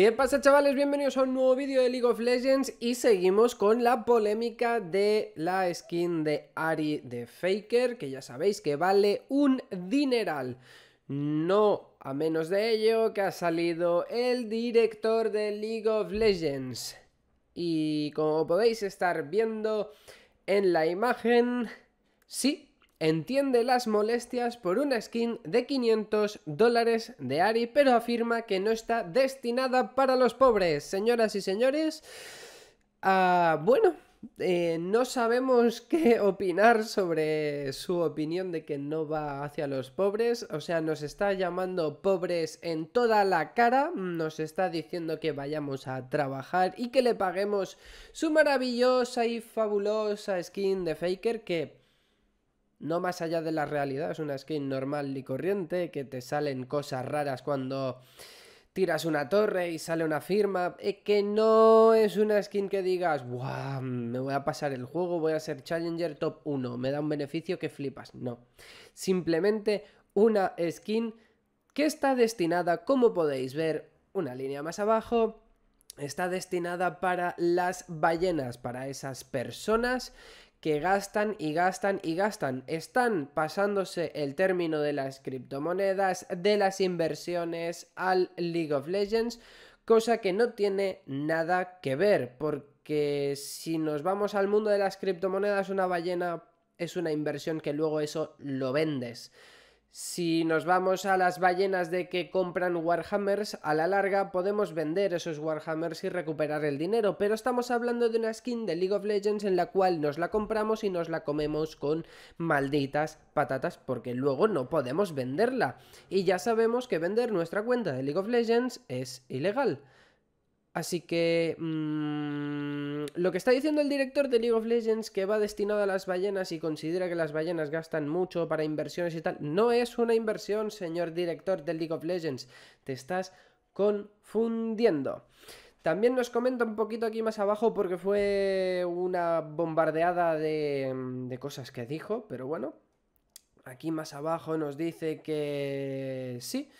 ¿Qué pasa chavales? Bienvenidos a un nuevo vídeo de League of Legends y seguimos con la polémica de la skin de Ari de Faker, que ya sabéis que vale un dineral. No a menos de ello que ha salido el director de League of Legends. Y como podéis estar viendo en la imagen, sí, entiende las molestias por una skin de 500 dólares de Ari, pero afirma que no está destinada para los pobres. Señoras y señores, ah, bueno, eh, no sabemos qué opinar sobre su opinión de que no va hacia los pobres, o sea, nos está llamando pobres en toda la cara, nos está diciendo que vayamos a trabajar y que le paguemos su maravillosa y fabulosa skin de Faker que no más allá de la realidad, es una skin normal y corriente, que te salen cosas raras cuando tiras una torre y sale una firma, eh, que no es una skin que digas, guau me voy a pasar el juego, voy a ser Challenger top 1, me da un beneficio que flipas, no. Simplemente una skin que está destinada, como podéis ver, una línea más abajo, está destinada para las ballenas, para esas personas que gastan y gastan y gastan. Están pasándose el término de las criptomonedas, de las inversiones al League of Legends, cosa que no tiene nada que ver, porque si nos vamos al mundo de las criptomonedas, una ballena es una inversión que luego eso lo vendes. Si nos vamos a las ballenas de que compran Warhammers, a la larga podemos vender esos Warhammers y recuperar el dinero, pero estamos hablando de una skin de League of Legends en la cual nos la compramos y nos la comemos con malditas patatas porque luego no podemos venderla. Y ya sabemos que vender nuestra cuenta de League of Legends es ilegal. Así que mm, lo que está diciendo el director de League of Legends que va destinado a las ballenas y considera que las ballenas gastan mucho para inversiones y tal, no es una inversión, señor director de League of Legends, te estás confundiendo. También nos comenta un poquito aquí más abajo porque fue una bombardeada de, de cosas que dijo, pero bueno, aquí más abajo nos dice que sí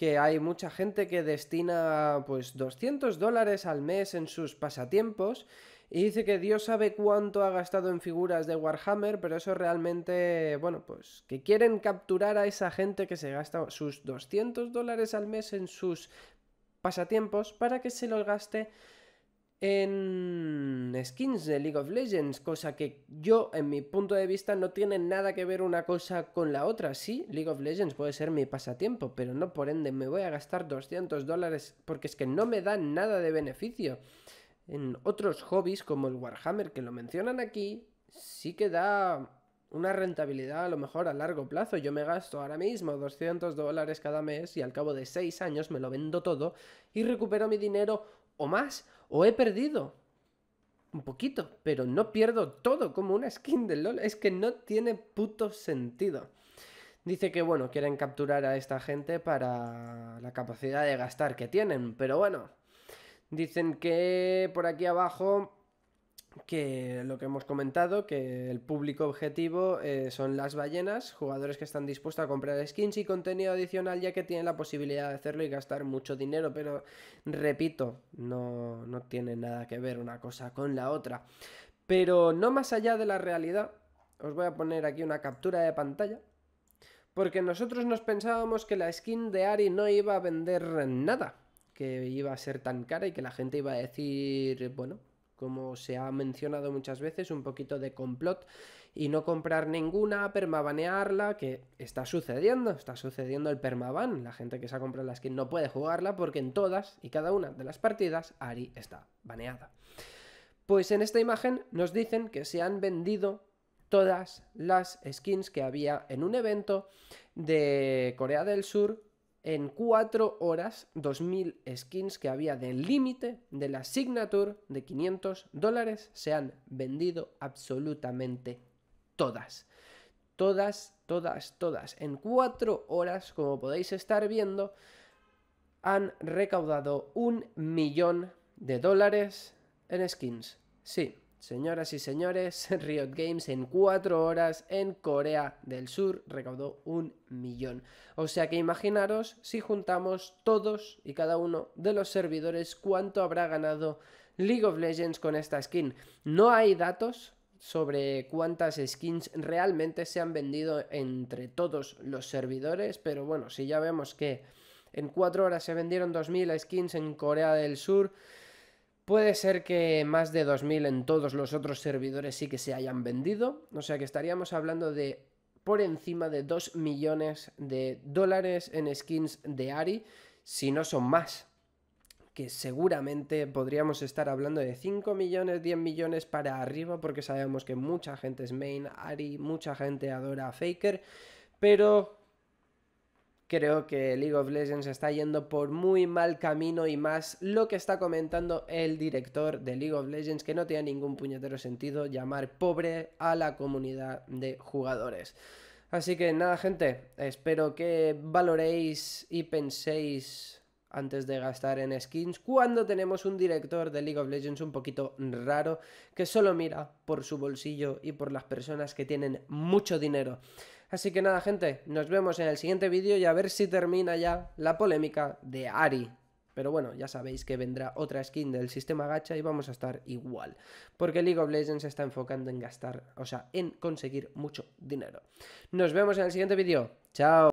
que hay mucha gente que destina pues 200 dólares al mes en sus pasatiempos y dice que Dios sabe cuánto ha gastado en figuras de Warhammer, pero eso realmente, bueno, pues que quieren capturar a esa gente que se gasta sus 200 dólares al mes en sus pasatiempos para que se los gaste en skins de League of Legends, cosa que yo, en mi punto de vista, no tiene nada que ver una cosa con la otra. Sí, League of Legends puede ser mi pasatiempo, pero no por ende me voy a gastar 200 dólares porque es que no me da nada de beneficio. En otros hobbies como el Warhammer, que lo mencionan aquí, sí que da una rentabilidad a lo mejor a largo plazo. Yo me gasto ahora mismo 200 dólares cada mes y al cabo de 6 años me lo vendo todo y recupero mi dinero o más, o he perdido un poquito, pero no pierdo todo como una skin del LOL. Es que no tiene puto sentido. Dice que, bueno, quieren capturar a esta gente para la capacidad de gastar que tienen, pero bueno. Dicen que por aquí abajo que lo que hemos comentado, que el público objetivo eh, son las ballenas, jugadores que están dispuestos a comprar skins y contenido adicional ya que tienen la posibilidad de hacerlo y gastar mucho dinero, pero repito, no, no tiene nada que ver una cosa con la otra. Pero no más allá de la realidad, os voy a poner aquí una captura de pantalla, porque nosotros nos pensábamos que la skin de Ari no iba a vender nada, que iba a ser tan cara y que la gente iba a decir, bueno, como se ha mencionado muchas veces, un poquito de complot y no comprar ninguna, permabanearla, que está sucediendo, está sucediendo el permaban, la gente que se ha comprado la skin no puede jugarla porque en todas y cada una de las partidas Ari está baneada. Pues en esta imagen nos dicen que se han vendido todas las skins que había en un evento de Corea del Sur en 4 horas 2.000 skins que había del límite de la Signature de 500 dólares se han vendido absolutamente todas. Todas, todas, todas. En 4 horas, como podéis estar viendo, han recaudado un millón de dólares en skins. Sí, Señoras y señores, Riot Games en 4 horas en Corea del Sur recaudó un millón. O sea que imaginaros si juntamos todos y cada uno de los servidores cuánto habrá ganado League of Legends con esta skin. No hay datos sobre cuántas skins realmente se han vendido entre todos los servidores, pero bueno, si ya vemos que en 4 horas se vendieron 2.000 skins en Corea del Sur, Puede ser que más de 2.000 en todos los otros servidores sí que se hayan vendido, o sea que estaríamos hablando de por encima de 2 millones de dólares en skins de Ari, si no son más, que seguramente podríamos estar hablando de 5 millones, 10 millones para arriba, porque sabemos que mucha gente es main Ari, mucha gente adora a Faker, pero Creo que League of Legends está yendo por muy mal camino y más lo que está comentando el director de League of Legends, que no tiene ningún puñetero sentido llamar pobre a la comunidad de jugadores. Así que nada, gente, espero que valoréis y penséis antes de gastar en skins cuando tenemos un director de League of Legends un poquito raro que solo mira por su bolsillo y por las personas que tienen mucho dinero. Así que nada, gente, nos vemos en el siguiente vídeo y a ver si termina ya la polémica de Ari. Pero bueno, ya sabéis que vendrá otra skin del sistema gacha y vamos a estar igual. Porque League of Legends se está enfocando en gastar, o sea, en conseguir mucho dinero. Nos vemos en el siguiente vídeo. Chao.